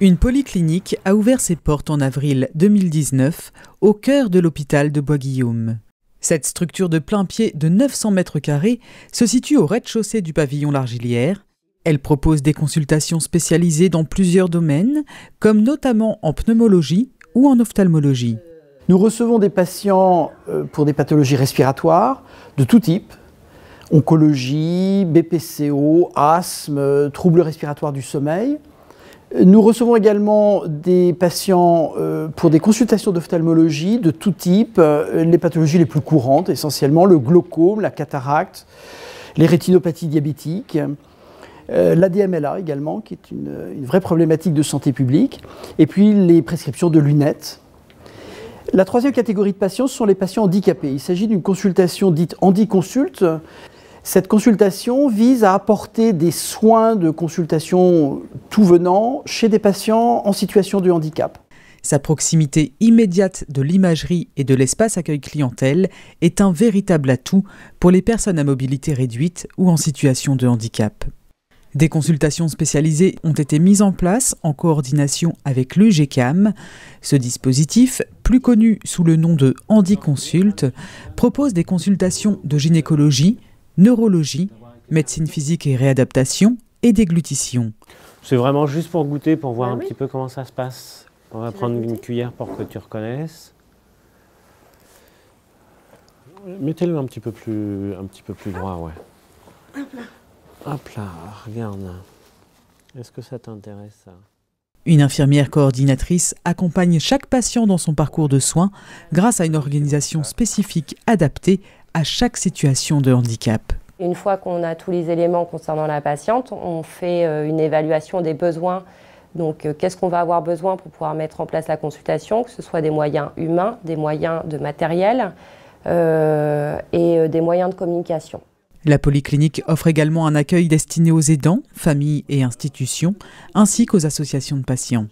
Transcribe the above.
Une polyclinique a ouvert ses portes en avril 2019 au cœur de l'hôpital de Bois-Guillaume. Cette structure de plein pied de 900 mètres carrés se situe au rez-de-chaussée du pavillon L'Argilière. Elle propose des consultations spécialisées dans plusieurs domaines, comme notamment en pneumologie ou en ophtalmologie. Nous recevons des patients euh, pour des pathologies respiratoires de tout type, oncologie, BPCO, asthme, troubles respiratoires du sommeil. Nous recevons également des patients euh, pour des consultations d'ophtalmologie de tout type, euh, les pathologies les plus courantes essentiellement, le glaucome, la cataracte, les rétinopathies diabétiques, l'ADMLA euh, également, qui est une, une vraie problématique de santé publique, et puis les prescriptions de lunettes. La troisième catégorie de patients sont les patients handicapés. Il s'agit d'une consultation dite handiconsulte. Cette consultation vise à apporter des soins de consultation tout venant chez des patients en situation de handicap. Sa proximité immédiate de l'imagerie et de l'espace accueil clientèle est un véritable atout pour les personnes à mobilité réduite ou en situation de handicap. Des consultations spécialisées ont été mises en place en coordination avec l'UGCAM. Ce dispositif, plus connu sous le nom de handiconsult, propose des consultations de gynécologie, neurologie, médecine physique et réadaptation et déglutition. C'est vraiment juste pour goûter, pour voir ah un petit peu comment ça se passe. On va prendre une cuillère pour que tu reconnaisses. Mettez-le un petit peu plus, un petit peu plus droit, ouais. Hop là, Hop là regarde. Est-ce que ça t'intéresse ça une infirmière coordinatrice accompagne chaque patient dans son parcours de soins grâce à une organisation spécifique adaptée à chaque situation de handicap. Une fois qu'on a tous les éléments concernant la patiente, on fait euh, une évaluation des besoins. Donc euh, qu'est-ce qu'on va avoir besoin pour pouvoir mettre en place la consultation, que ce soit des moyens humains, des moyens de matériel euh, et des moyens de communication. La polyclinique offre également un accueil destiné aux aidants, familles et institutions, ainsi qu'aux associations de patients.